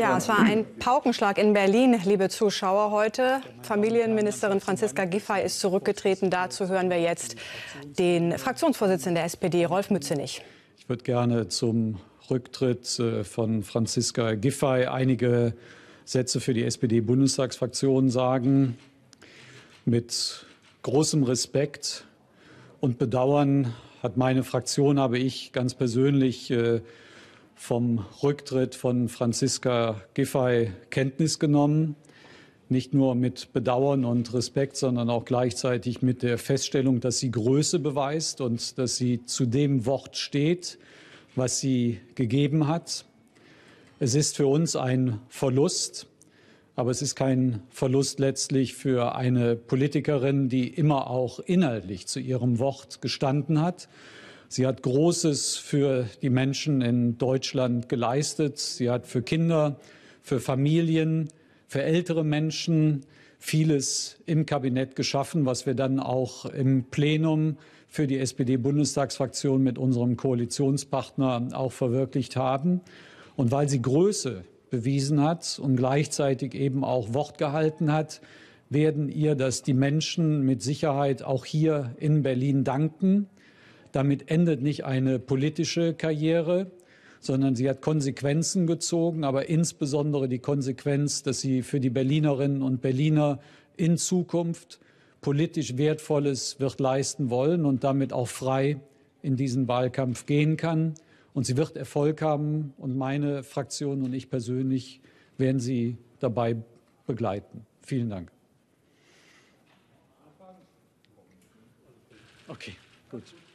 Ja, es war ein Paukenschlag in Berlin, liebe Zuschauer, heute. Familienministerin Franziska Giffey ist zurückgetreten. Dazu hören wir jetzt den Fraktionsvorsitzenden der SPD, Rolf Mützenich. Ich würde gerne zum Rücktritt äh, von Franziska Giffey einige Sätze für die SPD-Bundestagsfraktion sagen. Mit großem Respekt und Bedauern hat meine Fraktion, habe ich ganz persönlich äh, vom Rücktritt von Franziska Giffey Kenntnis genommen. Nicht nur mit Bedauern und Respekt, sondern auch gleichzeitig mit der Feststellung, dass sie Größe beweist und dass sie zu dem Wort steht, was sie gegeben hat. Es ist für uns ein Verlust, aber es ist kein Verlust letztlich für eine Politikerin, die immer auch inhaltlich zu ihrem Wort gestanden hat Sie hat Großes für die Menschen in Deutschland geleistet. Sie hat für Kinder, für Familien, für ältere Menschen vieles im Kabinett geschaffen, was wir dann auch im Plenum für die SPD-Bundestagsfraktion mit unserem Koalitionspartner auch verwirklicht haben. Und weil sie Größe bewiesen hat und gleichzeitig eben auch Wort gehalten hat, werden ihr das die Menschen mit Sicherheit auch hier in Berlin danken. Damit endet nicht eine politische Karriere, sondern sie hat Konsequenzen gezogen, aber insbesondere die Konsequenz, dass sie für die Berlinerinnen und Berliner in Zukunft politisch Wertvolles wird leisten wollen und damit auch frei in diesen Wahlkampf gehen kann. Und sie wird Erfolg haben und meine Fraktion und ich persönlich werden sie dabei begleiten. Vielen Dank. Okay, gut.